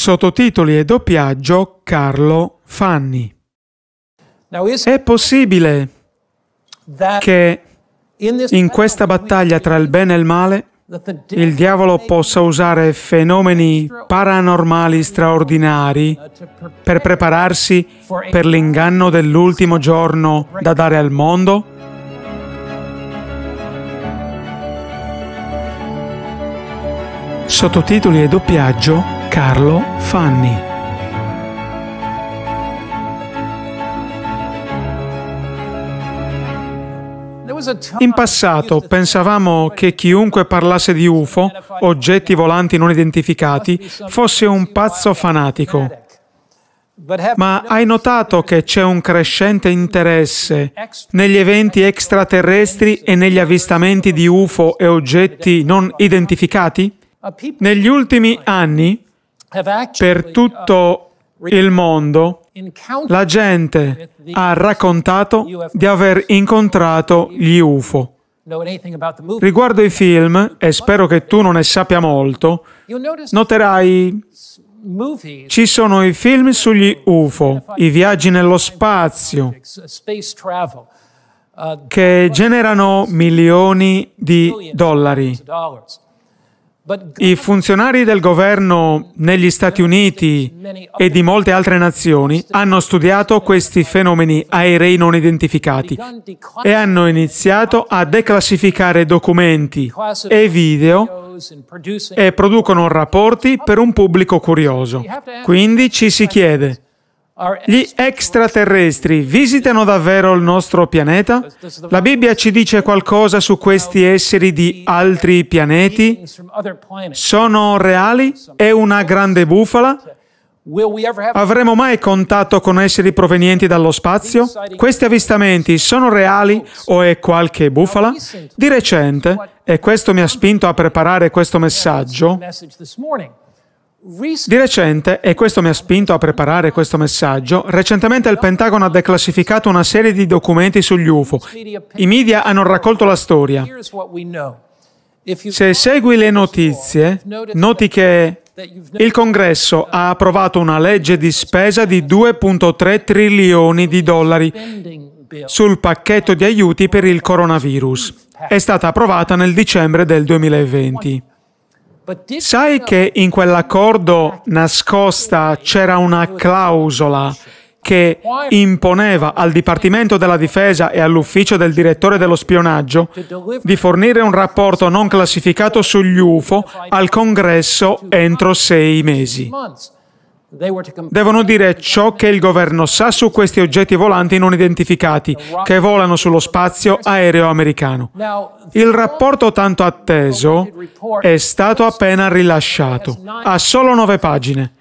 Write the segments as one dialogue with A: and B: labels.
A: Sottotitoli e doppiaggio Carlo Fanni. È possibile che in questa battaglia tra il bene e il male il diavolo possa usare fenomeni paranormali straordinari per prepararsi per l'inganno dell'ultimo giorno da dare al mondo? Sottotitoli e doppiaggio Carlo Fanni
B: In passato
A: pensavamo che chiunque parlasse di UFO, oggetti volanti non identificati, fosse un pazzo fanatico. Ma hai notato che c'è un crescente interesse negli eventi extraterrestri e negli avvistamenti di UFO e oggetti non identificati? Negli ultimi anni per uh, tutto il mondo la gente ha raccontato di aver incontrato gli UFO. Riguardo i film, e spero che tu non ne sappia molto, noterai ci sono i film sugli UFO, i viaggi nello spazio,
B: uh, uh,
A: che generano milioni di dollari. I funzionari del governo negli Stati Uniti e di molte altre nazioni hanno studiato questi fenomeni aerei non identificati e hanno iniziato a declassificare documenti e video e producono rapporti per un pubblico curioso. Quindi ci si chiede, gli extraterrestri visitano davvero il nostro pianeta? La Bibbia ci dice qualcosa su questi esseri di altri pianeti? Sono reali? È una grande bufala? Avremo mai contatto con esseri provenienti dallo spazio? Questi avvistamenti sono reali o è qualche bufala? Di recente, e questo mi ha spinto a preparare questo messaggio, di recente, e questo mi ha spinto a preparare questo messaggio, recentemente il Pentagono ha declassificato una serie di documenti sugli UFO. I media hanno raccolto la storia. Se segui le notizie, noti che il Congresso ha approvato una legge di spesa di 2.3 trilioni di dollari sul pacchetto di aiuti per il coronavirus. È stata approvata nel dicembre del 2020. Sai che in quell'accordo nascosta c'era una clausola che imponeva al Dipartimento della Difesa e all'ufficio del direttore dello spionaggio di fornire un rapporto non classificato sugli UFO al Congresso entro sei mesi.
B: Devono
A: dire ciò che il governo sa su questi oggetti volanti non identificati che volano sullo spazio aereo americano. Il rapporto tanto atteso è stato appena rilasciato, ha solo nove pagine,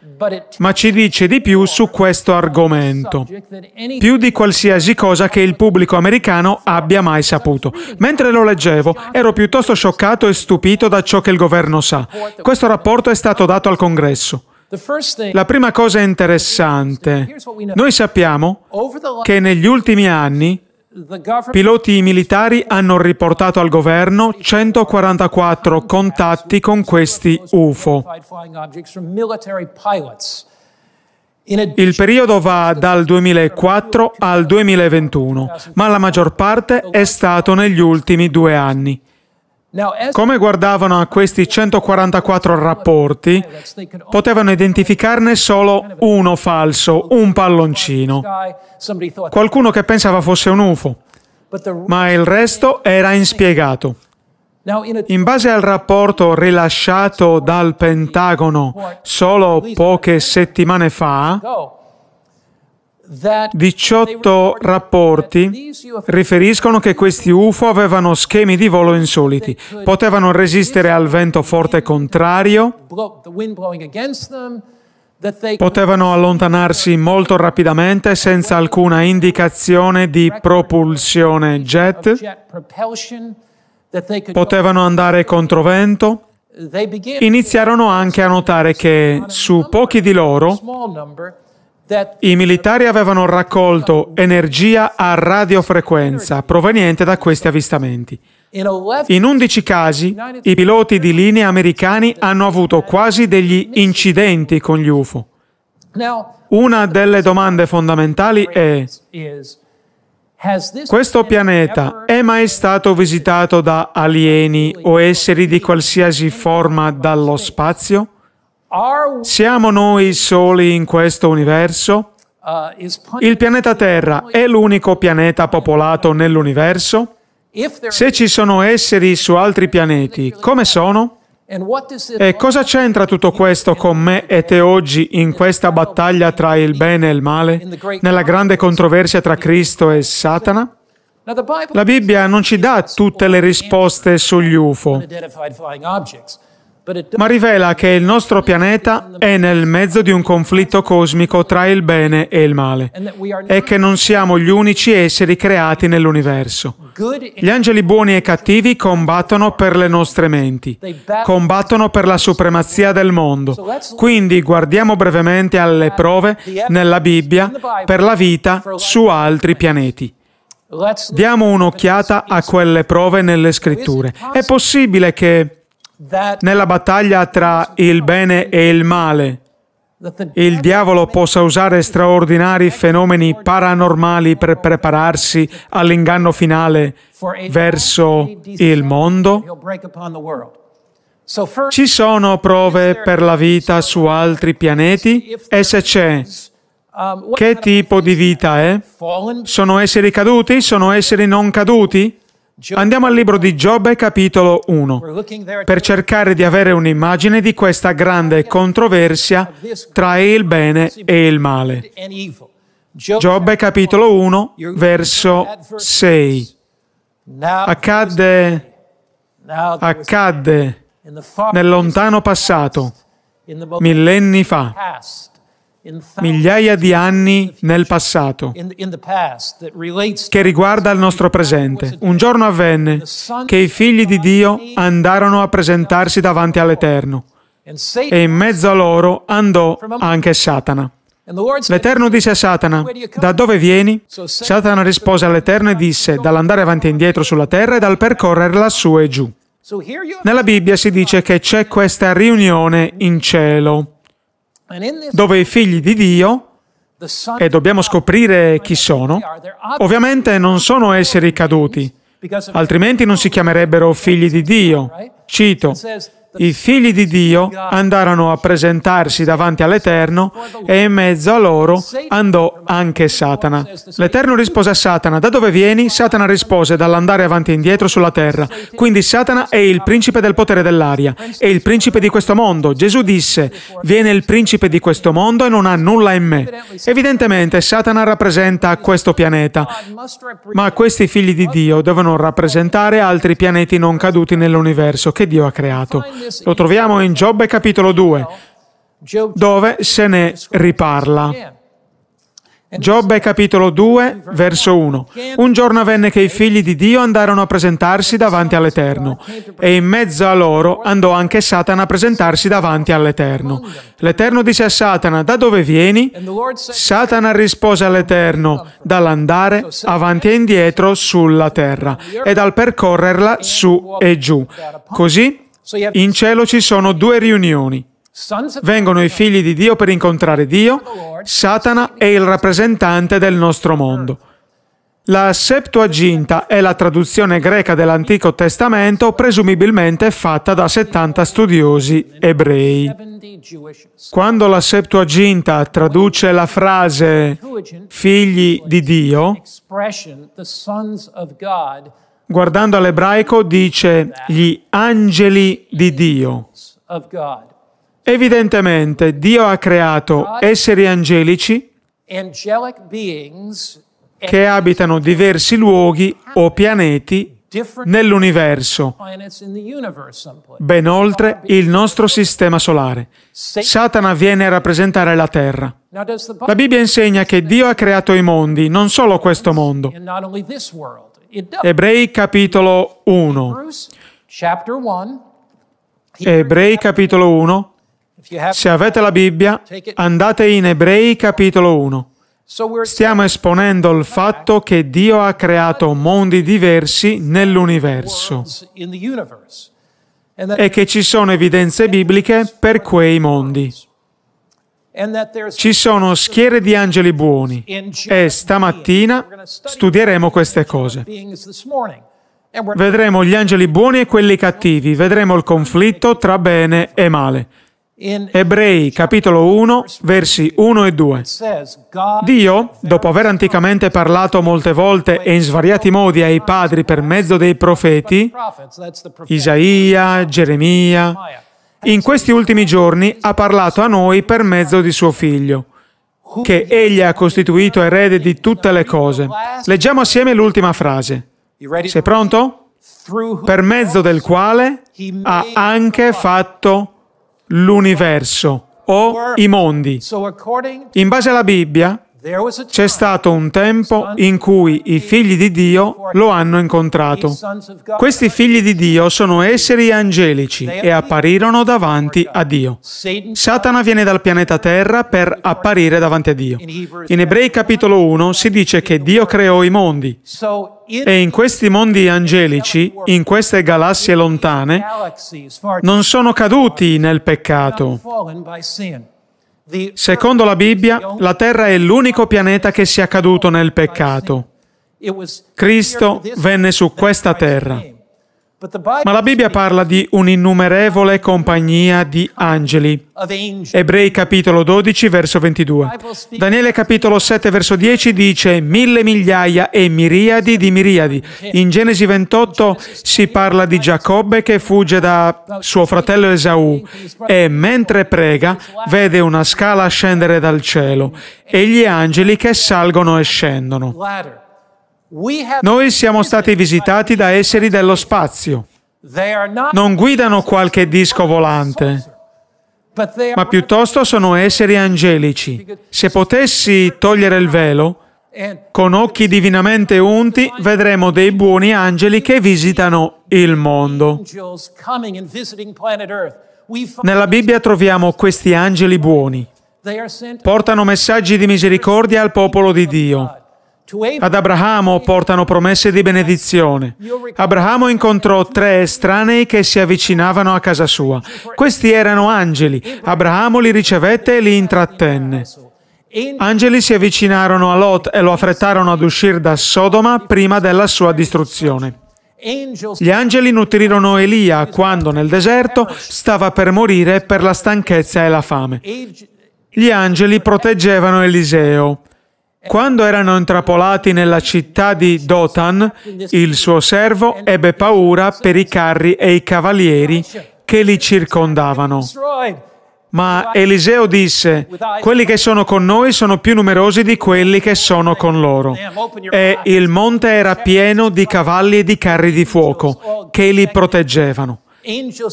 A: ma ci dice di più su questo argomento, più di qualsiasi cosa che il pubblico americano abbia mai saputo. Mentre lo leggevo ero piuttosto scioccato e stupito da ciò che il governo sa. Questo rapporto è stato dato al Congresso. La prima cosa interessante, noi sappiamo che negli ultimi anni piloti militari hanno riportato al governo 144 contatti con questi UFO. Il periodo va dal 2004 al 2021, ma la maggior parte è stato negli ultimi due anni. Come guardavano a questi 144 rapporti, potevano identificarne solo uno falso, un palloncino, qualcuno che pensava fosse un UFO, ma il resto era inspiegato.
B: In base al rapporto
A: rilasciato dal Pentagono solo poche settimane fa, 18 rapporti riferiscono che questi UFO avevano schemi di volo insoliti, potevano resistere al vento forte contrario, potevano allontanarsi molto rapidamente senza alcuna indicazione di propulsione jet, potevano andare contro vento. iniziarono anche a notare che su pochi di loro i militari avevano raccolto energia a radiofrequenza proveniente da questi avvistamenti.
B: In
A: 11 casi i piloti di linea americani hanno avuto quasi degli incidenti con gli UFO. Una delle domande fondamentali è questo pianeta è mai stato visitato da alieni o esseri di qualsiasi forma dallo spazio? Siamo noi soli in questo universo? Uh, il pianeta Terra è l'unico pianeta popolato nell'universo? Se ci sono esseri su altri pianeti, come sono? E cosa c'entra tutto questo con me e te oggi in questa battaglia tra il bene e il male, nella grande controversia tra Cristo e Satana? La Bibbia non ci dà tutte le risposte sugli UFO
B: ma rivela che
A: il nostro pianeta è nel mezzo di un conflitto cosmico tra il bene e il male e che non siamo gli unici esseri creati nell'universo. Gli angeli buoni e cattivi combattono per le nostre menti, combattono per la supremazia del mondo. Quindi guardiamo brevemente alle prove nella Bibbia per la vita su altri pianeti. Diamo un'occhiata a quelle prove nelle scritture. È possibile che nella battaglia tra il bene e il male, il diavolo possa usare straordinari fenomeni paranormali per prepararsi all'inganno finale verso il mondo? Ci sono prove per la vita su altri pianeti? E se c'è, um, che tipo di vita è? Sono esseri caduti? Sono esseri non caduti? Andiamo al libro di Giobbe capitolo 1 per cercare di avere un'immagine di questa grande controversia tra il bene e il male.
B: Giobbe
A: capitolo 1 verso 6. Accadde, accadde nel lontano passato, millenni fa, migliaia di anni nel passato
B: che
A: riguarda il nostro presente. Un giorno avvenne che i figli di Dio andarono a presentarsi davanti all'Eterno e in mezzo a loro andò anche Satana. L'Eterno disse a Satana, da dove vieni? Satana rispose all'Eterno e disse, dall'andare avanti e indietro sulla terra e dal percorrere lassù e giù. Nella Bibbia si dice che c'è questa riunione in cielo dove i figli di Dio, e dobbiamo scoprire chi sono, ovviamente non sono esseri caduti, altrimenti non si chiamerebbero figli di Dio. Cito, i figli di Dio andarono a presentarsi davanti all'Eterno e in mezzo a loro andò anche Satana. L'Eterno rispose a Satana, da dove vieni? Satana rispose, dall'andare avanti e indietro sulla terra. Quindi Satana è il principe del potere dell'aria, è il principe di questo mondo. Gesù disse, viene il principe di questo mondo e non ha nulla in me. Evidentemente Satana rappresenta questo pianeta, ma questi figli di Dio devono rappresentare altri pianeti non caduti nell'universo che Dio ha creato. Lo troviamo in Giobbe capitolo 2, dove se ne riparla. Giobbe capitolo 2, verso 1. Un giorno avvenne che i figli di Dio andarono a presentarsi davanti all'Eterno e in mezzo a loro andò anche Satana a presentarsi davanti all'Eterno. L'Eterno disse a Satana, da dove vieni? Satana rispose all'Eterno, dall'andare avanti e indietro sulla terra e dal percorrerla su e giù. Così in cielo ci sono due riunioni. Vengono i figli di Dio per incontrare Dio, Satana è il rappresentante del nostro mondo. La Septuaginta è la traduzione greca dell'Antico Testamento, presumibilmente fatta da 70 studiosi ebrei. Quando la Septuaginta traduce la frase figli di Dio, guardando all'ebraico, dice gli angeli di Dio. Evidentemente Dio ha creato esseri angelici
B: che abitano
A: diversi luoghi o pianeti nell'universo, ben oltre il nostro sistema solare. Satana viene a rappresentare la Terra. La Bibbia insegna che Dio ha creato i mondi, non solo questo mondo.
B: Ebrei capitolo 1. Ebrei
A: capitolo 1. Se avete la Bibbia, andate in Ebrei capitolo 1. Stiamo esponendo il fatto che Dio ha creato mondi diversi nell'universo
B: e che ci
A: sono evidenze bibliche per quei mondi. Ci sono schiere di angeli buoni e stamattina studieremo queste cose. Vedremo gli angeli buoni e quelli cattivi, vedremo il conflitto tra bene e male. Ebrei capitolo 1, versi 1 e 2. Dio, dopo aver anticamente parlato molte volte e in svariati modi ai padri per mezzo dei profeti, Isaia, Geremia, in questi ultimi giorni ha parlato a noi per mezzo di suo figlio, che egli ha costituito erede di tutte le cose. Leggiamo assieme l'ultima frase. Sei pronto? Per mezzo del quale ha anche fatto l'universo o i mondi. In base alla Bibbia, c'è stato un tempo in cui i figli di Dio lo hanno incontrato. Questi figli di Dio sono esseri angelici e apparirono davanti a Dio. Satana viene dal pianeta Terra per apparire davanti a Dio. In Ebrei capitolo 1 si dice che Dio creò i mondi. E in questi mondi angelici, in queste galassie lontane, non sono caduti nel peccato Secondo la Bibbia, la Terra è l'unico pianeta che sia caduto nel peccato. Cristo venne su questa terra. Ma la Bibbia parla di un'innumerevole compagnia di angeli. Ebrei capitolo 12 verso 22. Daniele capitolo 7 verso 10 dice mille migliaia e miriadi di miriadi. In Genesi 28 si parla di Giacobbe che fugge da suo fratello Esaù e mentre prega vede una scala scendere dal cielo e gli angeli che salgono e scendono.
B: Noi siamo
A: stati visitati da esseri dello spazio. Non guidano qualche disco volante, ma piuttosto sono esseri angelici. Se potessi togliere il velo, con occhi divinamente unti vedremo dei buoni angeli che visitano il mondo. Nella Bibbia troviamo questi angeli buoni. Portano messaggi di misericordia al popolo di Dio. Ad Abramo portano promesse di benedizione. Abramo incontrò tre estranei che si avvicinavano a casa sua. Questi erano angeli. Abramo li ricevette e li intrattenne. Angeli si avvicinarono a Lot e lo affrettarono ad uscire da Sodoma prima della sua distruzione. Gli angeli nutrirono Elia quando nel deserto stava per morire per la stanchezza e la fame. Gli angeli proteggevano Eliseo. Quando erano intrappolati nella città di Dotan, il suo servo ebbe paura per i carri e i cavalieri che li circondavano. Ma Eliseo disse, quelli che sono con noi sono più numerosi di quelli che sono con loro. E il monte era pieno di cavalli e di carri di fuoco che li proteggevano.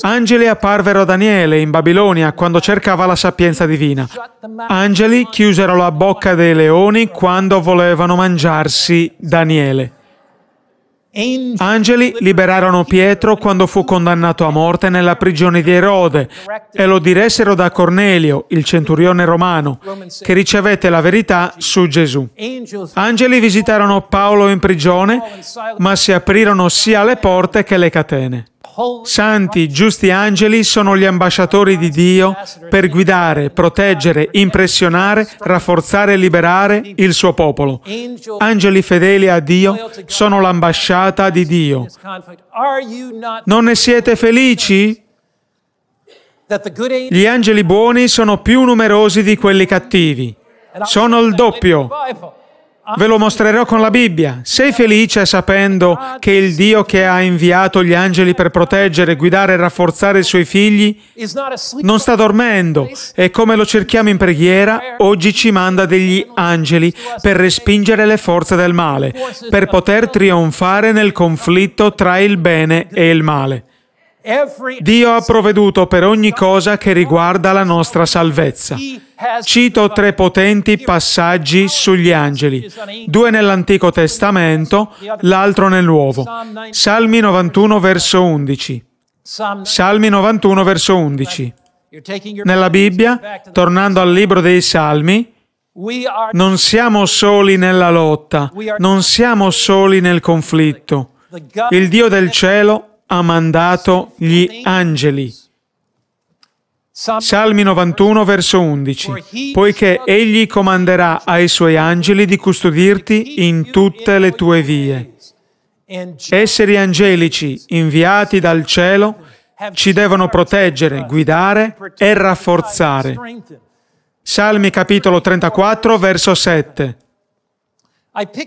A: Angeli apparvero a Daniele in Babilonia quando cercava la sapienza divina. Angeli chiusero la bocca dei leoni quando volevano mangiarsi Daniele. Angeli liberarono Pietro quando fu condannato a morte nella prigione di Erode e lo diressero da Cornelio, il centurione romano, che ricevette la verità su Gesù. Angeli visitarono Paolo in prigione, ma si aprirono sia le porte che le catene. Santi, giusti angeli sono gli ambasciatori di Dio per guidare, proteggere, impressionare, rafforzare e liberare il suo popolo. Angeli fedeli a Dio sono l'ambasciata di Dio. Non ne siete felici? Gli angeli buoni sono più numerosi di quelli cattivi. Sono il doppio. Ve lo mostrerò con la Bibbia. Sei felice sapendo che il Dio che ha inviato gli angeli per proteggere, guidare e rafforzare i suoi figli non sta dormendo e come lo cerchiamo in preghiera, oggi ci manda degli angeli per respingere le forze del male, per poter trionfare nel conflitto tra il bene e il male. Dio ha provveduto per ogni cosa che riguarda la nostra salvezza. Cito tre potenti passaggi sugli angeli, due nell'Antico Testamento, l'altro nel Nuovo. Salmi 91 verso 11. Salmi 91 verso 11. Nella Bibbia, tornando al libro dei Salmi, non siamo soli nella lotta, non siamo soli nel conflitto. Il Dio del cielo ha mandato gli angeli. Salmi 91 verso 11. Poiché egli comanderà ai suoi angeli di custodirti in tutte le tue vie. Esseri angelici inviati dal cielo ci devono proteggere, guidare e rafforzare. Salmi capitolo 34 verso 7.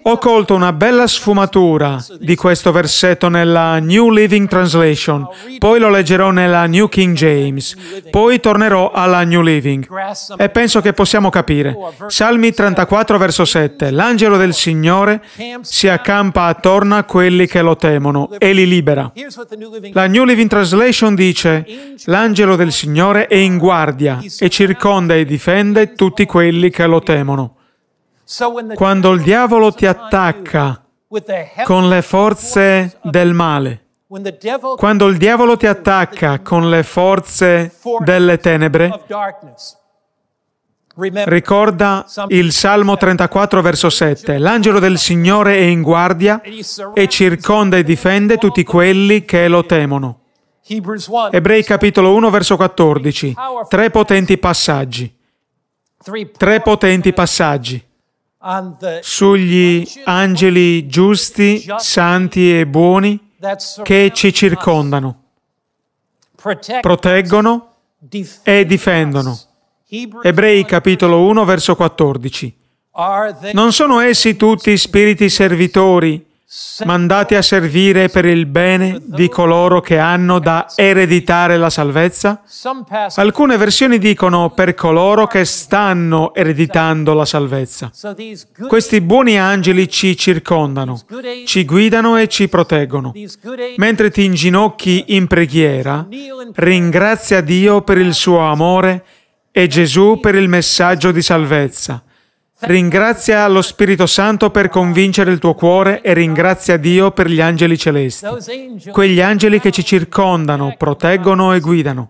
A: Ho colto una bella sfumatura di questo versetto nella New Living Translation, poi lo leggerò nella New King James, poi tornerò alla New Living e penso che possiamo capire. Oh, Salmi 34, verso 7. L'angelo del Signore si accampa attorno a quelli che lo temono e li libera. La New Living Translation dice, l'angelo del Signore è in guardia e circonda e difende tutti quelli che lo temono. Quando il diavolo ti attacca con le forze del male, quando il diavolo ti attacca con le forze delle tenebre, Ricorda il Salmo 34, verso 7. L'angelo del Signore è in guardia e circonda e difende tutti quelli che lo temono. Ebrei capitolo 1, verso 14. Tre potenti passaggi. Tre potenti passaggi sugli angeli giusti, santi e buoni che ci circondano, proteggono e difendono. Ebrei capitolo 1 verso 14. Non sono essi tutti spiriti servitori mandati a servire per il bene di coloro che hanno da ereditare la salvezza? Alcune versioni dicono per coloro che stanno ereditando la salvezza. Questi buoni angeli ci circondano, ci guidano e ci proteggono. Mentre ti inginocchi in preghiera, ringrazia Dio per il suo amore e Gesù per il messaggio di salvezza. Ringrazia lo Spirito Santo per convincere il tuo cuore e ringrazia Dio per gli angeli celesti, quegli angeli che ci circondano, proteggono e guidano.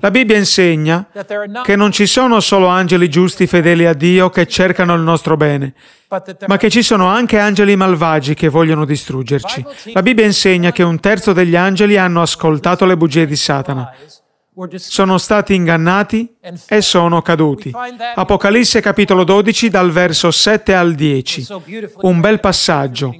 A: La Bibbia insegna che non ci sono solo angeli giusti fedeli a Dio che cercano il nostro bene, ma che ci sono anche angeli malvagi che vogliono distruggerci. La Bibbia insegna che un terzo degli angeli hanno ascoltato le bugie di Satana, sono stati ingannati e sono caduti. Apocalisse capitolo 12 dal verso 7 al 10. Un bel passaggio.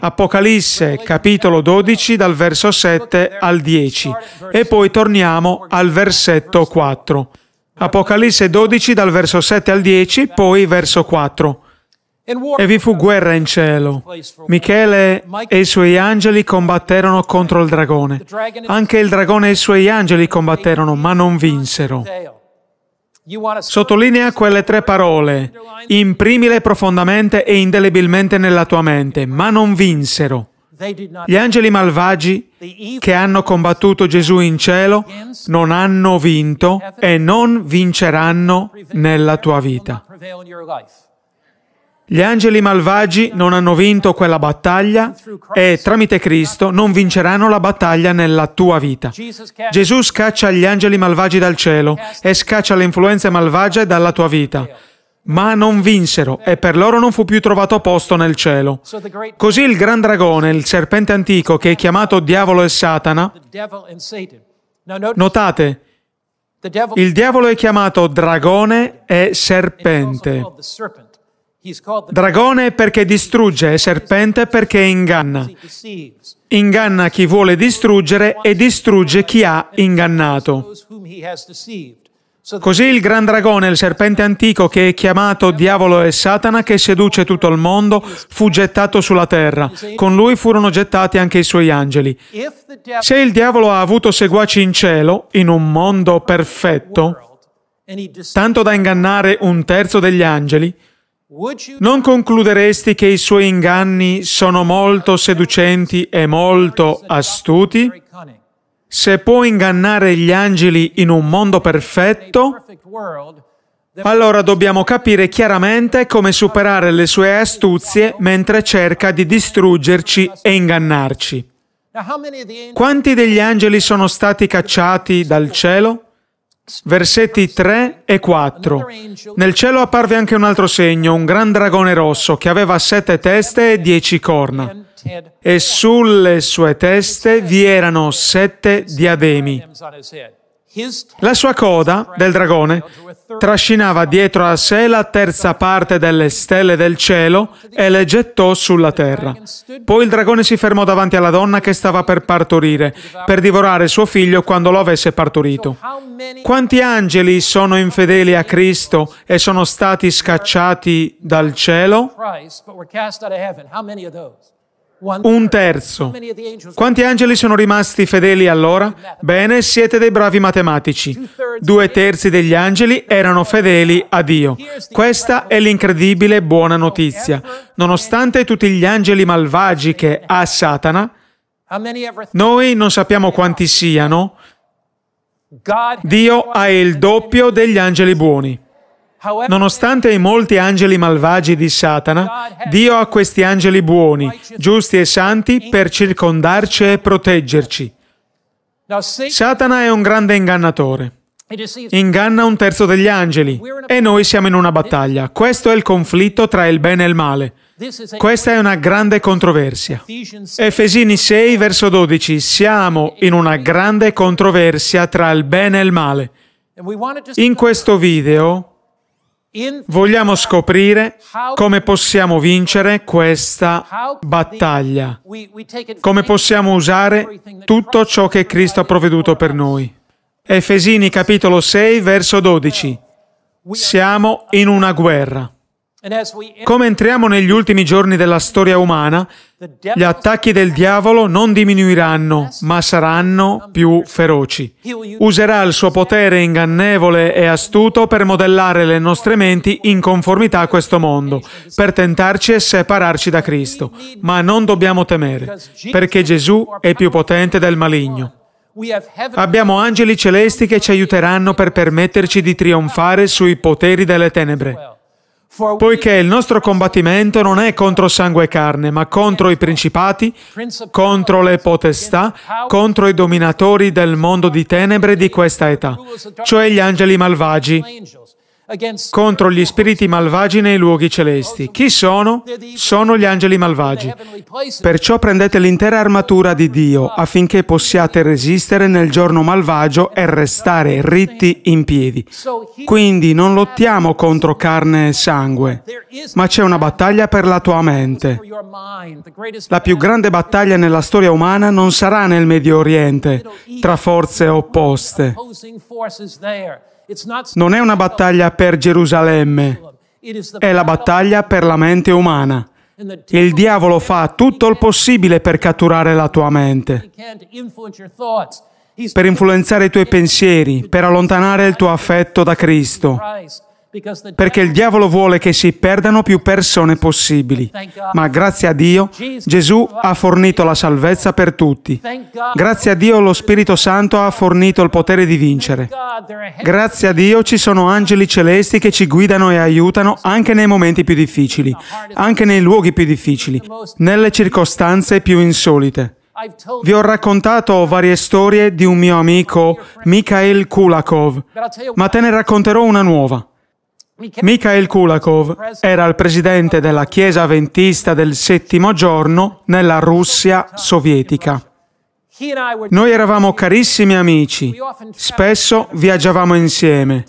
A: Apocalisse capitolo 12 dal verso 7 al 10. E poi torniamo al versetto 4. Apocalisse 12 dal verso 7 al 10, poi verso 4. E vi fu guerra in cielo. Michele e i suoi angeli combatterono contro il dragone. Anche il dragone e i suoi angeli combatterono, ma non vinsero. Sottolinea quelle tre parole, imprimile profondamente e indelebilmente nella tua mente, ma non vinsero. Gli angeli malvagi che hanno combattuto Gesù in cielo non hanno vinto e non vinceranno nella tua vita. Gli angeli malvagi non hanno vinto quella battaglia e tramite Cristo non vinceranno la battaglia nella tua vita. Gesù scaccia gli angeli malvagi dal cielo e scaccia le influenze malvagie dalla tua vita ma non vinsero e per loro non fu più trovato posto nel cielo. Così il gran dragone, il serpente antico che è chiamato diavolo e Satana, notate, il diavolo è chiamato dragone e serpente. Dragone perché distrugge e serpente perché inganna. Inganna chi vuole distruggere e distrugge chi ha ingannato.
B: Così il gran
A: dragone, il serpente antico che è chiamato diavolo e Satana che seduce tutto il mondo, fu gettato sulla terra. Con lui furono gettati anche i suoi angeli. Se il diavolo ha avuto seguaci in cielo, in un mondo perfetto, tanto da ingannare un terzo degli angeli, non concluderesti che i suoi inganni sono molto seducenti e molto astuti? Se può ingannare gli angeli in un mondo perfetto, allora dobbiamo capire chiaramente come superare le sue astuzie mentre cerca di distruggerci e ingannarci. Quanti degli angeli sono stati cacciati dal cielo? Versetti 3 e 4. Nel cielo apparve anche un altro segno, un gran dragone rosso che aveva sette teste e dieci corna, e sulle sue teste vi erano sette diademi. La sua coda del dragone trascinava dietro a sé la terza parte delle stelle del cielo e le gettò sulla terra. Poi il dragone si fermò davanti alla donna che stava per partorire, per divorare suo figlio quando lo avesse partorito. Quanti angeli sono infedeli a Cristo e sono stati scacciati dal cielo?
B: Un terzo.
A: Quanti angeli sono rimasti fedeli allora? Bene, siete dei bravi matematici. Due terzi degli angeli erano fedeli a Dio. Questa è l'incredibile buona oh, notizia. Nonostante tutti gli angeli malvagi che ha Satana, noi non sappiamo quanti siano, Dio ha il doppio degli angeli buoni. Nonostante i molti angeli malvagi di Satana, Dio ha questi angeli buoni, giusti e santi per circondarci e proteggerci. Satana è un grande ingannatore. Inganna un terzo degli angeli e noi siamo in una battaglia. Questo è il conflitto tra il bene e il male. Questa è una grande controversia. Efesini 6, verso 12. Siamo in una grande controversia tra il bene e il male. In questo video Vogliamo scoprire come possiamo vincere questa battaglia, come possiamo usare tutto ciò che Cristo ha provveduto per noi. Efesini capitolo 6 verso 12. Siamo in una guerra. Come entriamo negli ultimi giorni della storia umana, gli attacchi del diavolo non diminuiranno, ma saranno più feroci. Userà il suo potere ingannevole e astuto per modellare le nostre menti in conformità a questo mondo, per tentarci e separarci da Cristo. Ma non dobbiamo temere, perché Gesù è più potente del maligno. Abbiamo angeli celesti che ci aiuteranno per permetterci di trionfare sui poteri delle tenebre poiché il nostro combattimento non è contro sangue e carne, ma contro i principati, contro le potestà, contro i dominatori del mondo di tenebre di questa età, cioè gli angeli malvagi contro gli spiriti malvagi nei luoghi celesti. Chi sono? Sono gli angeli malvagi. Perciò prendete l'intera armatura di Dio affinché possiate resistere nel giorno malvagio e restare ritti in piedi. Quindi non lottiamo contro carne e sangue, ma c'è una battaglia per la tua mente. La più grande battaglia nella storia umana non sarà nel Medio Oriente, tra forze opposte. Non è una battaglia per Gerusalemme,
B: è la battaglia
A: per la mente umana. Il diavolo fa tutto il possibile per catturare la tua mente, per influenzare i tuoi pensieri, per allontanare il tuo affetto da Cristo perché il diavolo vuole che si perdano più persone possibili. Ma grazie a Dio Gesù ha fornito la salvezza per tutti. Grazie a Dio lo Spirito Santo ha fornito il potere di vincere. Grazie a Dio ci sono angeli celesti che ci guidano e aiutano anche nei momenti più difficili, anche nei luoghi più difficili, nelle circostanze più insolite. Vi ho raccontato varie storie di un mio amico, Mikhail Kulakov, ma te ne racconterò una nuova. Mikhail Kulakov era il presidente della Chiesa Ventista del settimo giorno nella Russia sovietica. Noi eravamo carissimi amici, spesso viaggiavamo insieme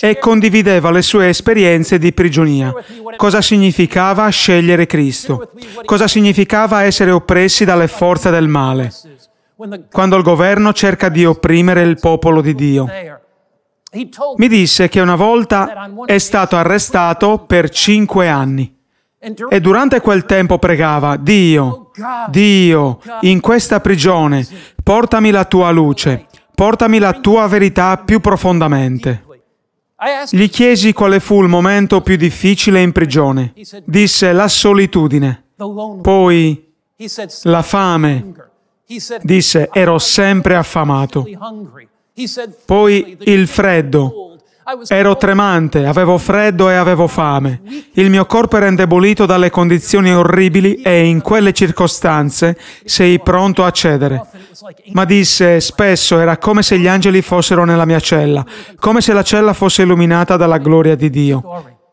A: e condivideva le sue esperienze di prigionia. Cosa significava scegliere Cristo? Cosa significava essere oppressi dalle forze del male? Quando il governo cerca di opprimere il popolo di Dio mi disse che una volta è stato arrestato per cinque anni. E durante quel tempo pregava, Dio, oh Dio, oh in questa prigione, portami la tua luce, portami la tua verità più profondamente. Gli chiesi quale fu il momento più difficile in prigione. Disse la solitudine, poi la fame. Disse ero sempre affamato. Poi il freddo. Ero tremante, avevo freddo e avevo fame. Il mio corpo era indebolito dalle condizioni orribili e in quelle circostanze sei pronto a cedere. Ma disse, spesso era come se gli angeli fossero nella mia cella, come se la cella fosse illuminata dalla gloria di Dio.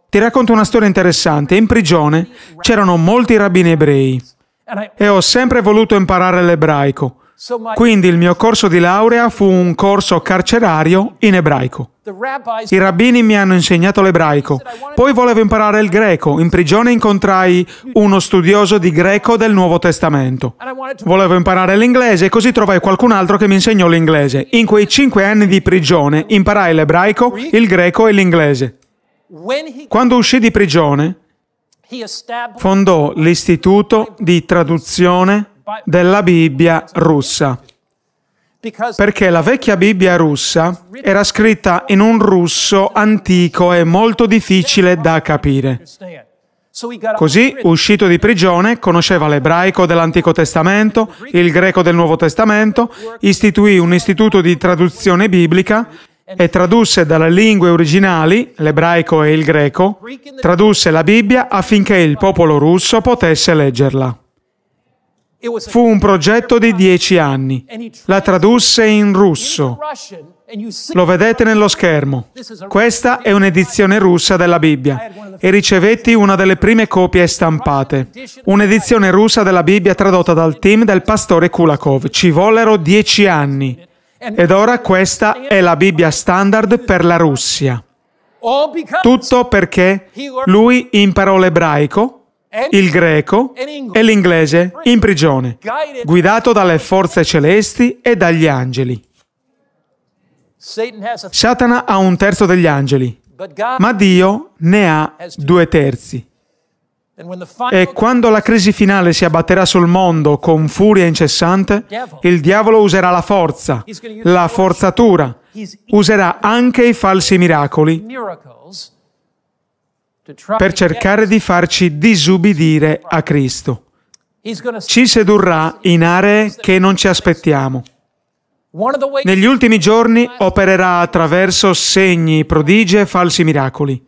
A: Ti racconto una storia interessante. In prigione c'erano molti rabbini ebrei e ho sempre voluto imparare l'ebraico. Quindi il mio corso di laurea fu un corso carcerario in ebraico. I rabbini mi hanno insegnato l'ebraico, poi volevo imparare il greco. In prigione incontrai uno studioso di greco del Nuovo Testamento. Volevo imparare l'inglese, e così trovai qualcun altro che mi insegnò l'inglese. In quei cinque anni di prigione imparai l'ebraico, il greco e l'inglese. Quando uscì di prigione, fondò l'Istituto di Traduzione della Bibbia russa. Perché la vecchia Bibbia russa era scritta in un russo antico e molto difficile da capire. Così, uscito di prigione, conosceva l'ebraico dell'Antico Testamento, il greco del Nuovo Testamento, istituì un istituto di traduzione biblica e tradusse dalle lingue originali, l'ebraico e il greco, tradusse la Bibbia affinché il popolo russo potesse leggerla. Fu un progetto di dieci anni. La tradusse in russo. Lo vedete nello schermo. Questa è un'edizione russa della Bibbia e ricevetti una delle prime copie stampate. Un'edizione russa della Bibbia tradotta dal team del pastore Kulakov. Ci vollero dieci anni. Ed ora questa è la Bibbia standard per la Russia.
B: Tutto perché lui
A: imparò l'ebraico il greco e l'inglese in prigione, guidato dalle forze celesti e dagli angeli.
B: Satana
A: ha un terzo degli angeli, ma Dio ne ha due terzi.
B: E quando la
A: crisi finale si abbatterà sul mondo con furia incessante, il diavolo userà la forza, la forzatura, userà anche i falsi miracoli
B: per cercare
A: di farci disubbidire a Cristo. Ci sedurrà in aree che non ci aspettiamo. Negli ultimi giorni opererà attraverso segni, prodigi e falsi miracoli.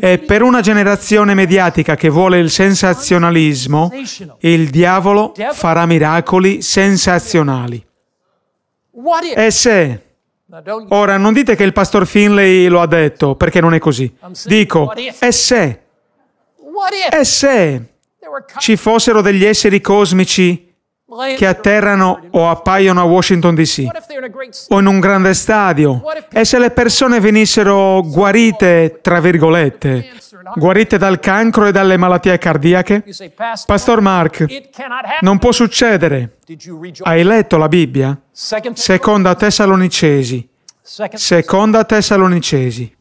A: E per una generazione mediatica che vuole il sensazionalismo, il diavolo farà miracoli sensazionali. E se Ora, non dite che il pastor Finlay lo ha detto, perché non è così. Dico, e eh, se? E eh, se ci fossero degli esseri cosmici che atterrano o appaiono a Washington DC o in un grande stadio e se le persone venissero guarite, tra virgolette, guarite dal cancro e dalle malattie cardiache? Pastor Mark, non può succedere. Hai letto la Bibbia? Seconda Tessalonicesi. Seconda Tessalonicesi.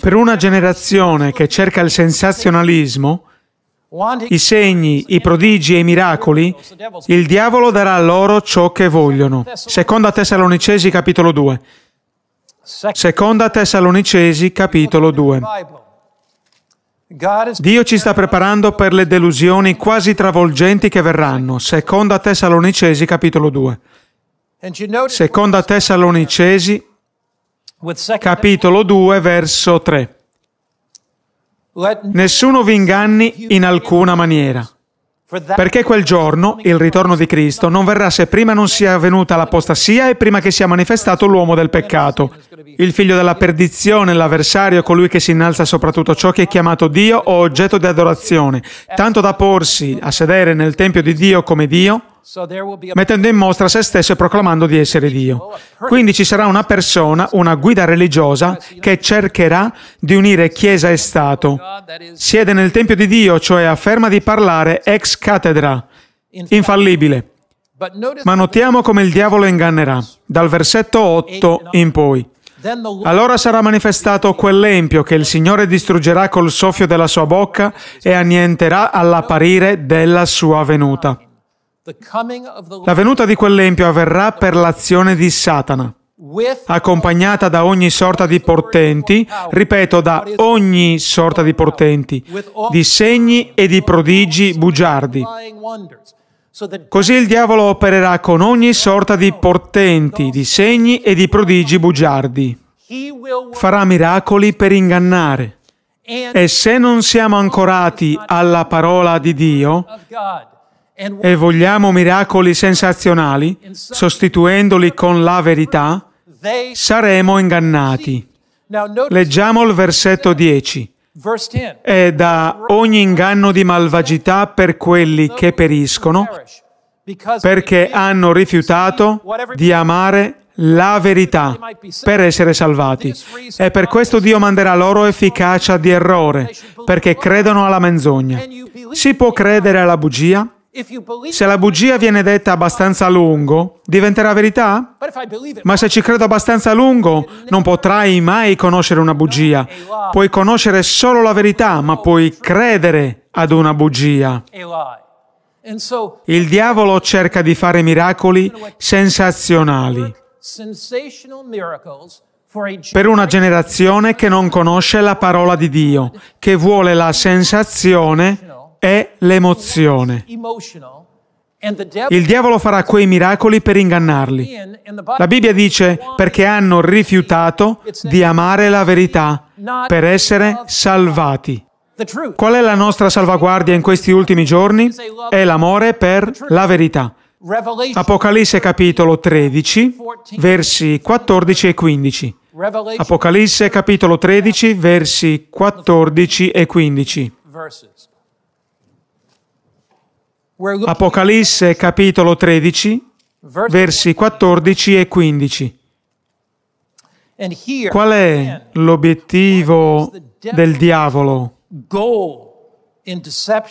A: Per una generazione che cerca il sensazionalismo, i segni, i prodigi e i miracoli, il diavolo darà loro ciò che vogliono. Seconda Tessalonicesi capitolo 2. Seconda Tessalonicesi capitolo 2.
B: Dio
A: ci sta preparando per le delusioni quasi travolgenti che verranno. Seconda Tessalonicesi, capitolo 2. Seconda Tessalonicesi,
B: capitolo
A: 2, verso 3. Nessuno vi inganni in alcuna maniera. Perché quel giorno, il ritorno di Cristo, non verrà se prima non sia avvenuta l'apostasia e prima che sia manifestato l'uomo del peccato. Il figlio della perdizione, l'avversario, colui che si innalza soprattutto ciò che è chiamato Dio o oggetto di adorazione, tanto da porsi a sedere nel Tempio di Dio come Dio, mettendo in mostra se stesso e proclamando di essere Dio. Quindi ci sarà una persona, una guida religiosa, che cercherà di unire Chiesa e Stato. Siede nel Tempio di Dio, cioè afferma di parlare ex cathedra, infallibile. Ma notiamo come il diavolo ingannerà, dal versetto 8 in poi. Allora sarà manifestato quell'empio che il Signore distruggerà col soffio della sua bocca e annienterà all'apparire della sua venuta. La venuta di quell'empio avverrà per l'azione di Satana, accompagnata da ogni sorta di portenti, ripeto, da ogni sorta di portenti, di segni e di prodigi bugiardi. Così il diavolo opererà con ogni sorta di portenti, di segni e di prodigi bugiardi. Farà miracoli per ingannare. E se non siamo ancorati alla parola di Dio, e vogliamo miracoli sensazionali, sostituendoli con la verità, saremo ingannati. Leggiamo il versetto 10. E da ogni inganno di malvagità per quelli che periscono, perché hanno rifiutato di amare la verità per essere salvati. E per questo Dio manderà loro efficacia di errore, perché credono alla menzogna. Si può credere alla bugia? Se la bugia viene detta abbastanza a lungo, diventerà verità? Ma se ci credo abbastanza a lungo, non potrai mai conoscere una bugia. Puoi conoscere solo la verità, ma puoi credere ad una bugia. Il diavolo cerca di fare miracoli sensazionali per una generazione che non conosce la parola di Dio, che vuole la sensazione è l'emozione.
B: Il diavolo farà quei miracoli per
A: ingannarli. La Bibbia dice perché hanno rifiutato di amare la verità per essere salvati. Qual è la nostra salvaguardia in questi ultimi giorni? È l'amore per la verità. Apocalisse capitolo 13, versi 14 e 15. Apocalisse capitolo 13, versi 14 e 15. Apocalisse capitolo 13, versi 14 e 15.
B: Qual è
A: l'obiettivo del diavolo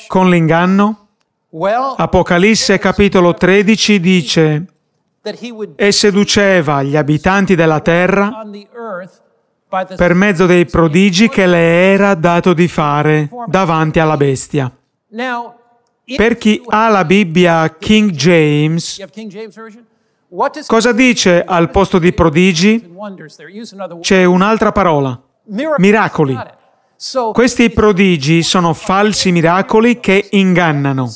A: con l'inganno? Apocalisse capitolo 13 dice e seduceva gli abitanti della terra per mezzo dei prodigi che le era dato di fare davanti alla bestia. Per chi ha la Bibbia King James,
B: cosa dice al posto di prodigi? C'è
A: un'altra parola, miracoli. Questi prodigi sono falsi miracoli che ingannano.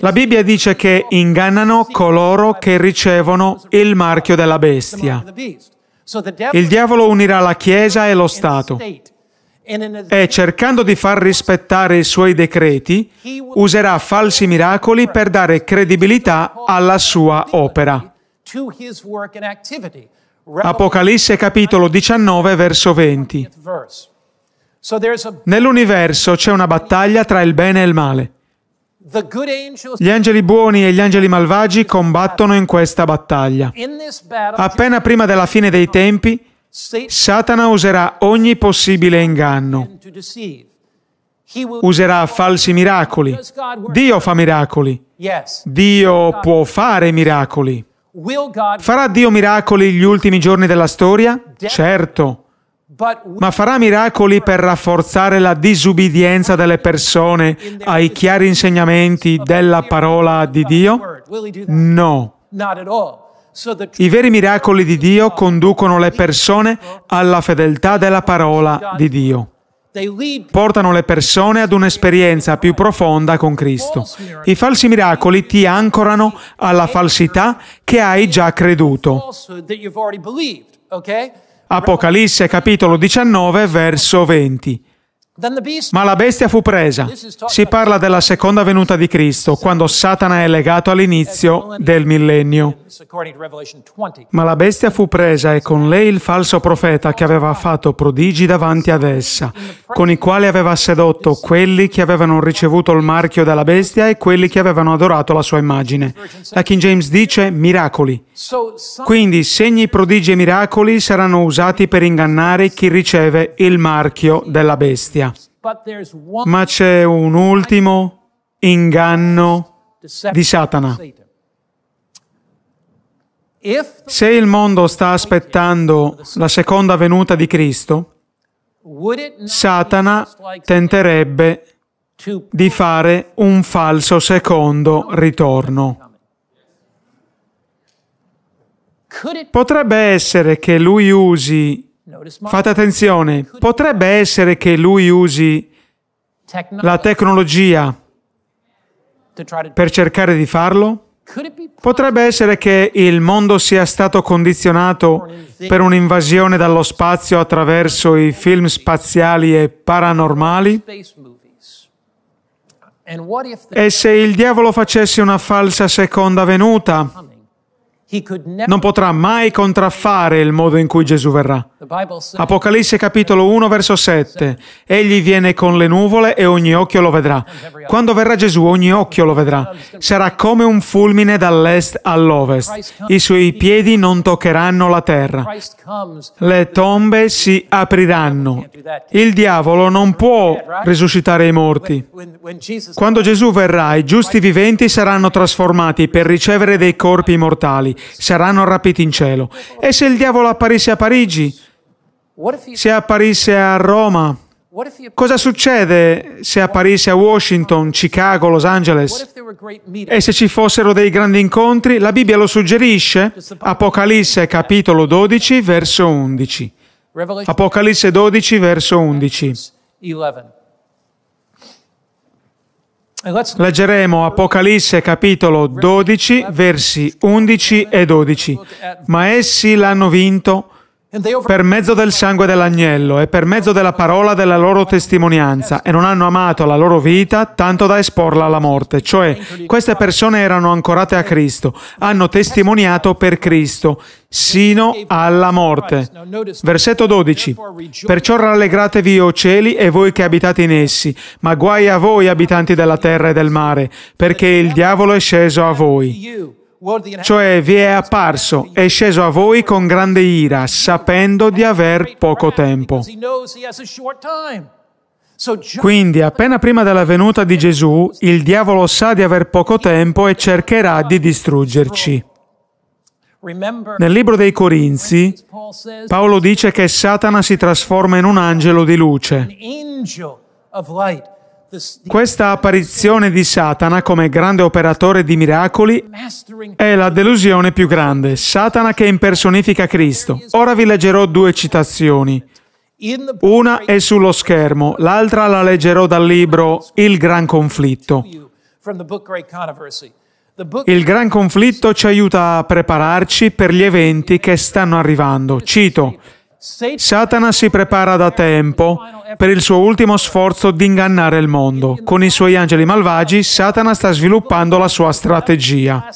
A: La Bibbia dice che ingannano coloro che ricevono il marchio della bestia. Il diavolo unirà la Chiesa e lo Stato e cercando di far rispettare i suoi decreti, userà falsi miracoli per dare credibilità alla sua opera.
B: Apocalisse
A: capitolo 19 verso 20. Nell'universo c'è una battaglia tra il bene e il male. Gli angeli buoni e gli angeli malvagi combattono in questa battaglia. Appena prima della fine dei tempi, Satana userà ogni possibile inganno. Userà falsi miracoli. Dio fa miracoli. Dio può fare miracoli. Farà Dio miracoli gli ultimi giorni della storia? Certo.
B: Ma farà miracoli
A: per rafforzare la disubbidienza delle persone ai chiari insegnamenti della parola di Dio? No.
B: I veri miracoli
A: di Dio conducono le persone alla fedeltà della parola di Dio. Portano le persone ad un'esperienza più profonda con Cristo. I falsi miracoli ti ancorano alla falsità che hai già creduto. Apocalisse capitolo 19 verso 20. Ma la bestia fu presa. Si parla della seconda venuta di Cristo, quando Satana è legato all'inizio del millennio. Ma la bestia fu presa e con lei il falso profeta che aveva fatto prodigi davanti ad essa, con i quali aveva sedotto quelli che avevano ricevuto il marchio della bestia e quelli che avevano adorato la sua immagine. La King James dice miracoli. Quindi segni, prodigi e miracoli saranno usati per ingannare chi riceve il marchio della bestia. Ma c'è un ultimo inganno
B: di Satana.
A: Se il mondo sta aspettando la seconda venuta di Cristo,
B: Satana
A: tenterebbe di fare un falso secondo ritorno. Potrebbe essere che lui usi Fate attenzione, potrebbe essere che lui usi la tecnologia per cercare di farlo? Potrebbe essere che il mondo sia stato condizionato per un'invasione dallo spazio attraverso i film spaziali e paranormali? E se il diavolo facesse una falsa seconda venuta
B: non potrà mai
A: contraffare il modo in cui Gesù verrà. Apocalisse capitolo 1 verso 7. Egli viene con le nuvole e ogni occhio lo vedrà. Quando verrà Gesù ogni occhio lo vedrà. Sarà come un fulmine dall'est all'ovest. I suoi piedi non toccheranno la terra. Le tombe si apriranno. Il diavolo non può risuscitare i morti. Quando Gesù verrà, i giusti viventi saranno trasformati per ricevere dei corpi mortali saranno rapiti in cielo. E se il diavolo apparisse a Parigi? Se apparisse a Roma? Cosa succede se apparisse a Washington, Chicago, Los Angeles? E se ci fossero dei grandi incontri? La Bibbia lo suggerisce? Apocalisse capitolo 12, verso 11. Apocalisse 12, verso 11. Eh, Leggeremo Apocalisse capitolo 12, versi 11 e 12. Eh, Ma essi l'hanno vinto per mezzo del sangue dell'agnello e per mezzo della parola della loro testimonianza e non hanno amato la loro vita tanto da esporla alla morte. Cioè, queste persone erano ancorate a Cristo, hanno testimoniato per Cristo sino alla morte. Versetto 12. Perciò rallegratevi, o cieli, e voi che abitate in essi, ma guai a voi, abitanti della terra e del mare, perché il diavolo è sceso a voi cioè vi è apparso, è sceso a voi con grande ira, sapendo di aver poco tempo. Quindi, appena prima della venuta di Gesù, il diavolo sa di aver poco tempo e cercherà di distruggerci.
B: Nel
A: libro dei Corinzi, Paolo dice che Satana si trasforma in un angelo di luce. Questa apparizione di Satana come grande operatore di miracoli è la delusione più grande, Satana che impersonifica Cristo. Ora vi leggerò due citazioni. Una è sullo schermo, l'altra la leggerò dal libro Il Gran Conflitto. Il Gran Conflitto ci aiuta a prepararci per gli eventi che stanno arrivando. Cito, Satana si prepara da tempo per il suo ultimo sforzo di ingannare il mondo. Con i suoi angeli malvagi, Satana sta sviluppando la sua strategia.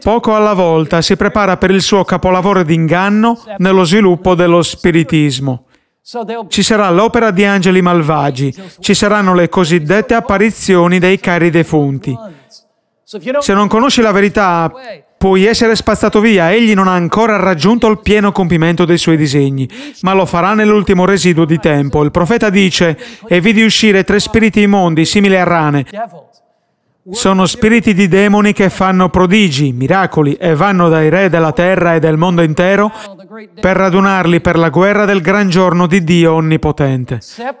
A: Poco alla volta si prepara per il suo capolavoro di inganno nello sviluppo dello spiritismo. Ci sarà l'opera di angeli malvagi, ci saranno le cosiddette apparizioni dei cari defunti. Se non conosci la verità Puoi essere spazzato via, egli non ha ancora raggiunto il pieno compimento dei suoi disegni, ma lo farà nell'ultimo residuo di tempo. Il profeta dice, e vidi uscire tre spiriti immondi, simili a rane, sono spiriti di demoni che fanno prodigi, miracoli e vanno dai re della terra e del mondo intero per radunarli per la guerra del gran giorno di Dio Onnipotente.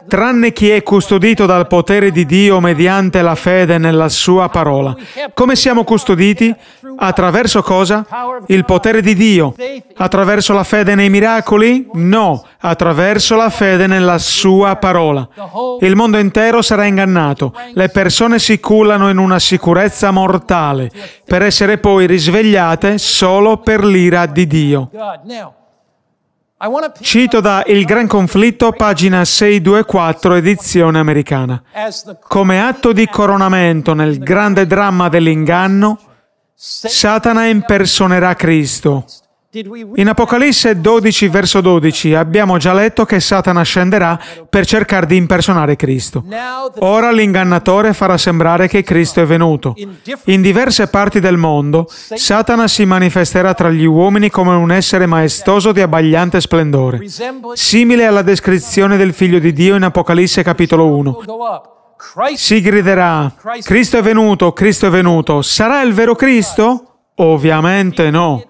A: Tranne chi è custodito dal potere di Dio mediante la fede nella sua parola. Come siamo custoditi? Attraverso cosa? Il potere di Dio. Attraverso la fede nei miracoli? No, attraverso la fede nella sua parola. Il mondo intero sarà ingannato. Le persone si culano in una una sicurezza mortale, per essere poi risvegliate solo per l'ira di Dio. Cito da Il Gran Conflitto, pagina 624, edizione americana. Come atto di coronamento nel grande dramma dell'inganno, Satana impersonerà Cristo in Apocalisse 12, verso 12, abbiamo già letto che Satana scenderà per cercare di impersonare Cristo. Ora l'ingannatore farà sembrare che Cristo è venuto. In diverse parti del mondo, Satana si manifesterà tra gli uomini come un essere maestoso di abbagliante splendore, simile alla descrizione del Figlio di Dio in Apocalisse capitolo 1. Si griderà, Cristo è venuto, Cristo è venuto. Sarà il vero Cristo? Ovviamente no.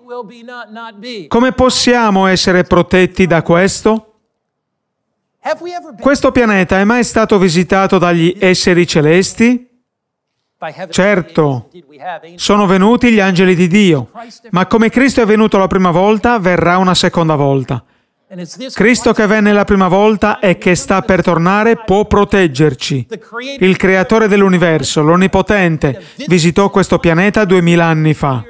A: Come possiamo essere protetti da questo? Questo pianeta è mai stato visitato dagli esseri celesti? Certo, sono venuti gli angeli di Dio, ma come Cristo è venuto la prima volta, verrà una seconda volta. Cristo che venne la prima volta e che sta per tornare può proteggerci. Il creatore dell'universo, l'Onnipotente, visitò questo pianeta duemila anni fa.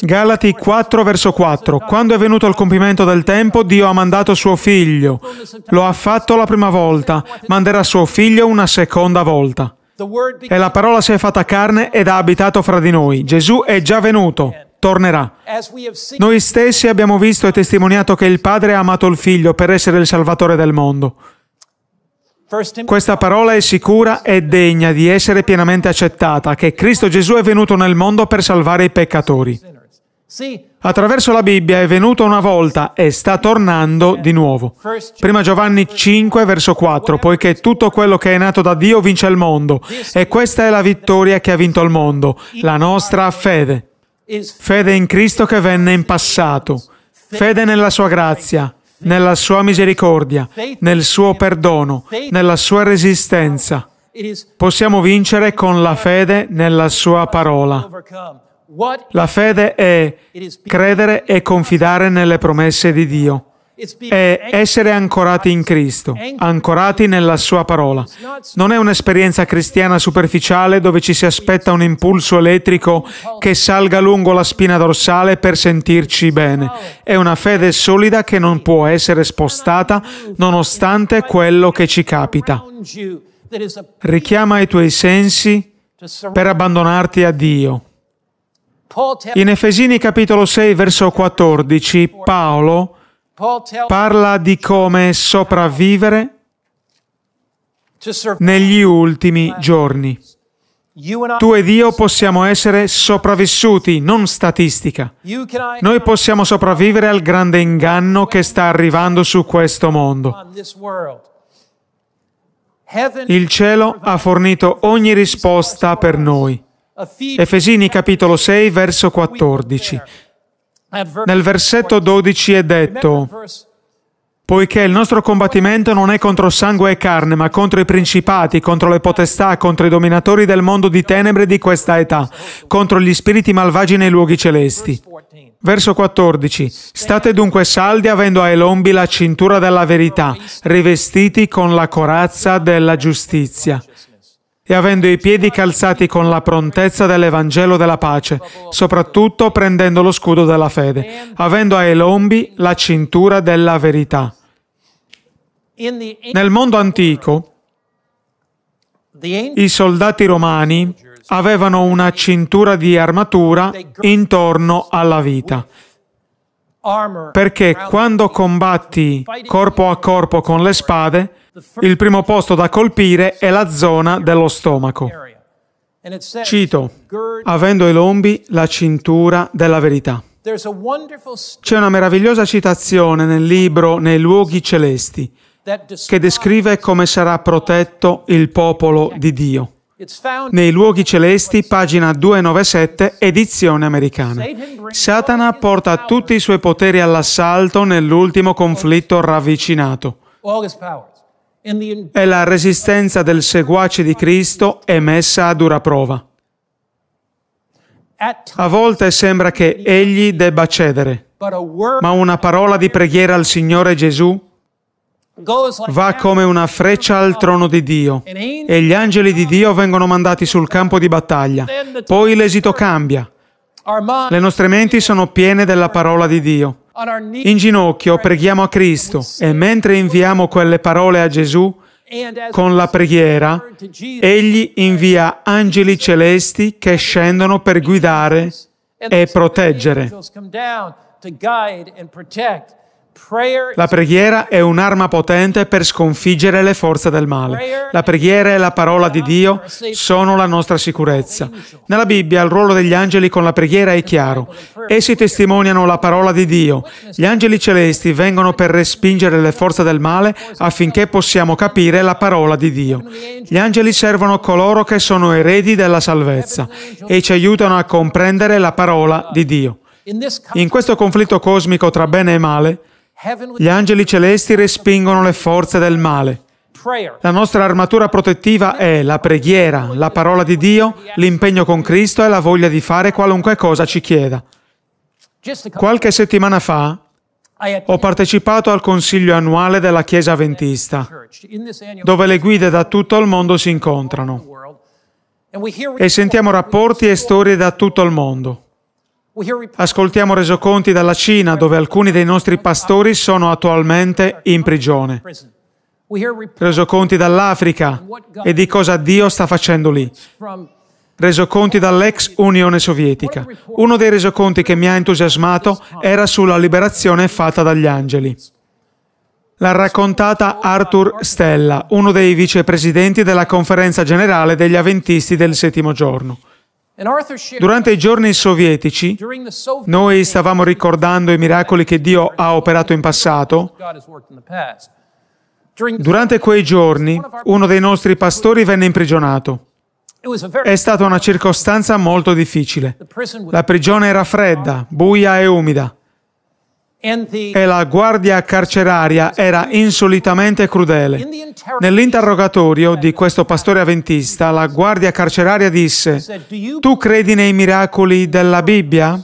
A: Galati 4 verso 4. Quando è venuto il compimento del tempo, Dio ha mandato suo figlio. Lo ha fatto la prima volta, manderà suo figlio una seconda volta. E la parola si è fatta carne ed ha abitato fra di noi. Gesù è già venuto tornerà. Noi stessi abbiamo visto e testimoniato che il Padre ha amato il Figlio per essere il Salvatore del mondo. Questa parola è sicura e degna di essere pienamente accettata, che Cristo Gesù è venuto nel mondo per salvare i peccatori. Attraverso la Bibbia è venuto una volta e sta tornando di nuovo. Prima Giovanni 5, verso 4, poiché tutto quello che è nato da Dio vince il mondo, e questa è la vittoria che ha vinto il mondo, la nostra fede.
B: Fede
A: in Cristo che venne in passato, fede nella sua grazia, nella sua misericordia, nel suo perdono, nella sua resistenza. Possiamo vincere con la fede nella sua parola. La fede è credere e confidare nelle promesse di Dio è essere ancorati in Cristo, ancorati nella Sua parola. Non è un'esperienza cristiana superficiale dove ci si aspetta un impulso elettrico che salga lungo la spina dorsale per sentirci bene. È una fede solida che non può essere spostata nonostante quello che ci capita. Richiama i tuoi sensi per abbandonarti a Dio.
B: In Efesini
A: capitolo 6 verso 14 Paolo parla di come sopravvivere negli ultimi giorni. Tu ed io possiamo essere sopravvissuti, non statistica. Noi possiamo sopravvivere al grande inganno che sta arrivando su questo mondo. Il cielo ha fornito ogni risposta per noi. Efesini capitolo 6 verso 14.
B: Nel versetto 12 è detto,
A: poiché il nostro combattimento non è contro sangue e carne, ma contro i principati, contro le potestà, contro i dominatori del mondo di tenebre di questa età, contro gli spiriti malvagi nei luoghi celesti. Verso 14. State dunque saldi avendo ai lombi la cintura della verità, rivestiti con la corazza della giustizia e avendo i piedi calzati con la prontezza dell'Evangelo della pace, soprattutto prendendo lo scudo della fede, avendo ai lombi la cintura della verità. Nel mondo antico, i soldati romani avevano una cintura di armatura intorno alla vita. Perché quando combatti corpo a corpo con le spade, il primo posto da colpire è la zona dello stomaco. Cito, avendo i lombi la cintura della verità. C'è una meravigliosa citazione nel libro Nei luoghi celesti che descrive come sarà protetto il popolo di Dio. Nei luoghi celesti, pagina 297, edizione americana. Satana porta tutti i suoi poteri all'assalto nell'ultimo conflitto ravvicinato
B: e
A: la resistenza del seguace di Cristo è messa a dura prova. A volte sembra che egli debba cedere, ma una parola di preghiera al Signore Gesù va come una freccia al trono di Dio e gli angeli di Dio vengono mandati sul campo di battaglia. Poi l'esito cambia. Le nostre menti sono piene della parola di Dio. In ginocchio preghiamo a Cristo e mentre inviamo quelle parole a Gesù, con la preghiera, Egli invia angeli celesti che scendono per guidare e proteggere. La preghiera è un'arma potente per sconfiggere le forze del male. La preghiera e la parola di Dio sono la nostra sicurezza. Nella Bibbia il ruolo degli angeli con la preghiera è chiaro. Essi testimoniano la parola di Dio. Gli angeli celesti vengono per respingere le forze del male affinché possiamo capire la parola di Dio. Gli angeli servono coloro che sono eredi della salvezza e ci aiutano a comprendere la parola di Dio. In questo conflitto cosmico tra bene e male, gli angeli celesti respingono le forze del male. La nostra armatura protettiva è la preghiera, la parola di Dio, l'impegno con Cristo e la voglia di fare qualunque cosa ci chieda. Qualche settimana fa ho partecipato al consiglio annuale della Chiesa Ventista, dove le guide da tutto il mondo si incontrano e sentiamo rapporti e storie da tutto il mondo. Ascoltiamo resoconti dalla Cina dove alcuni dei nostri pastori sono attualmente in prigione. Resoconti dall'Africa e di cosa Dio sta facendo lì. Resoconti dall'ex Unione Sovietica. Uno dei resoconti che mi ha entusiasmato era sulla liberazione fatta dagli angeli. L'ha raccontata Arthur Stella, uno dei vicepresidenti della conferenza generale degli Aventisti del settimo giorno.
B: Durante i giorni sovietici, noi
A: stavamo ricordando i miracoli che Dio ha operato in passato. Durante quei giorni, uno dei nostri pastori venne imprigionato. È stata una circostanza molto difficile. La prigione era fredda, buia e umida
B: e la
A: guardia carceraria era insolitamente crudele. Nell'interrogatorio di questo pastore avventista, la guardia carceraria disse, tu credi nei miracoli della Bibbia?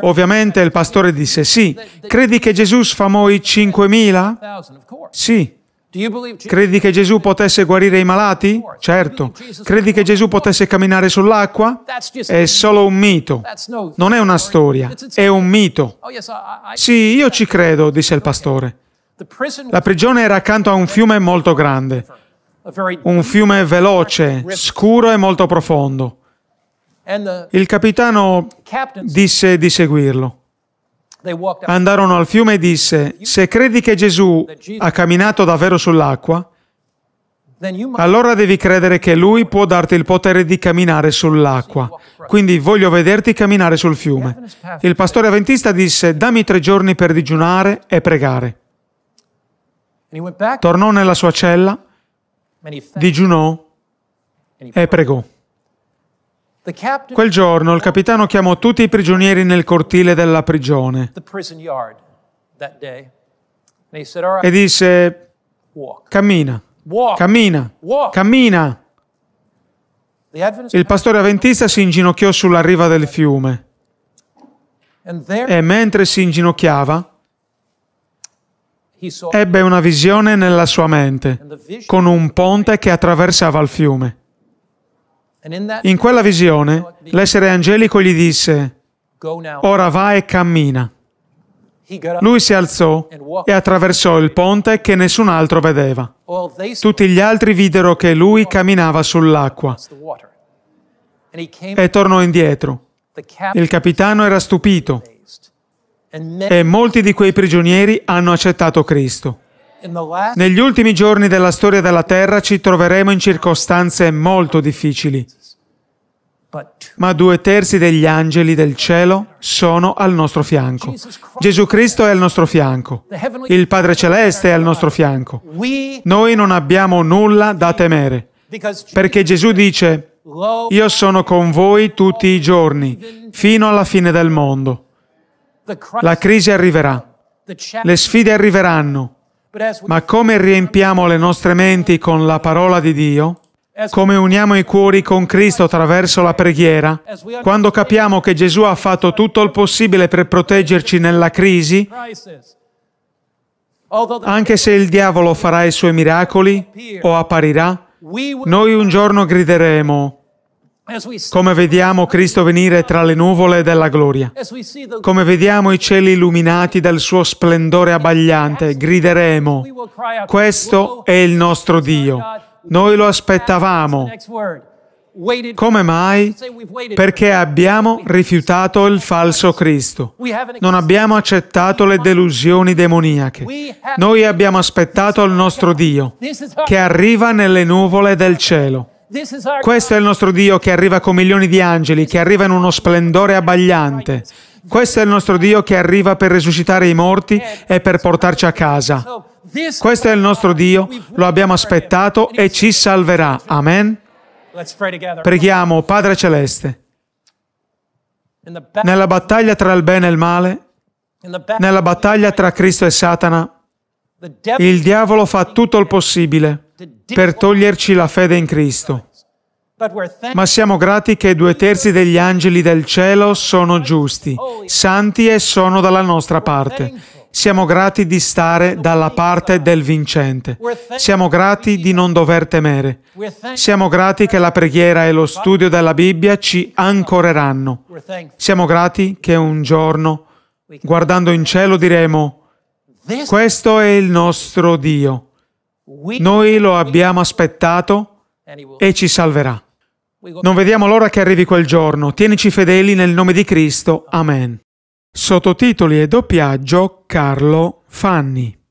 A: Ovviamente il pastore disse sì. Credi che Gesù sfamò i 5.000? Sì. Credi che Gesù potesse guarire i malati? Certo. Credi che Gesù potesse camminare sull'acqua? È solo un mito. Non è una storia, è un mito. Oh, sì, io ci credo, disse il pastore. La prigione era accanto a un fiume molto grande, un fiume veloce, scuro e molto profondo. Il capitano disse di seguirlo. Andarono al fiume e disse, se credi che Gesù ha camminato davvero sull'acqua, allora devi credere che Lui può darti il potere di camminare sull'acqua. Quindi voglio vederti camminare sul fiume. Il pastore avventista disse, dammi tre giorni per digiunare e pregare. Tornò nella sua cella, digiunò e pregò. Quel giorno il capitano chiamò tutti i prigionieri nel cortile della prigione
B: e disse,
A: cammina, cammina, cammina. Il pastore avventista si inginocchiò sulla riva del fiume e mentre si inginocchiava ebbe una visione nella sua mente con un ponte che attraversava il fiume. In quella visione l'essere angelico gli disse, ora va e cammina. Lui si alzò e attraversò il ponte che nessun altro vedeva. Tutti gli altri videro che lui camminava sull'acqua
B: e tornò indietro. Il
A: capitano era stupito e molti di quei prigionieri hanno accettato Cristo. Eh? Negli ultimi giorni della storia della Terra ci troveremo in circostanze molto difficili, ma due terzi degli angeli del cielo sono al nostro fianco. Gesù Cristo è al nostro fianco. Il Padre Celeste è al nostro fianco. Noi non abbiamo nulla da temere, perché Gesù dice, io sono con voi tutti i giorni, fino alla fine del mondo.
B: La crisi arriverà, le
A: sfide arriveranno, ma come riempiamo le nostre menti con la parola di Dio, come uniamo i cuori con Cristo attraverso la preghiera, quando capiamo che Gesù ha fatto tutto il possibile per proteggerci nella crisi, anche se il diavolo farà i suoi miracoli o apparirà, noi un giorno grideremo, come vediamo Cristo venire tra le nuvole della gloria, come vediamo i cieli illuminati dal suo splendore abbagliante, grideremo, questo è il nostro Dio. Noi lo aspettavamo.
B: Come mai? Perché
A: abbiamo rifiutato il falso Cristo. Non abbiamo accettato le delusioni demoniache. Noi abbiamo aspettato il nostro Dio, che arriva nelle nuvole del cielo. Questo è il nostro Dio che arriva con milioni di angeli, che arriva in uno splendore abbagliante. Questo è il nostro Dio che arriva per resuscitare i morti e per portarci a casa. Questo è il nostro Dio, lo abbiamo aspettato e ci salverà. Amen. Preghiamo, Padre Celeste, nella battaglia tra il bene e il male, nella battaglia tra Cristo e Satana, il diavolo fa tutto il possibile per toglierci la fede in Cristo. Ma siamo grati che due terzi degli angeli del cielo sono giusti, santi e sono dalla nostra parte. Siamo grati di stare dalla parte del vincente. Siamo grati di non dover temere. Siamo grati che la preghiera e lo studio della Bibbia ci ancoreranno. Siamo grati che un giorno, guardando in cielo, diremo, questo è il nostro Dio. Noi lo abbiamo aspettato e ci salverà. Non vediamo l'ora che arrivi quel giorno. Tienici fedeli nel nome di Cristo. Amen. Sottotitoli e doppiaggio Carlo Fanni.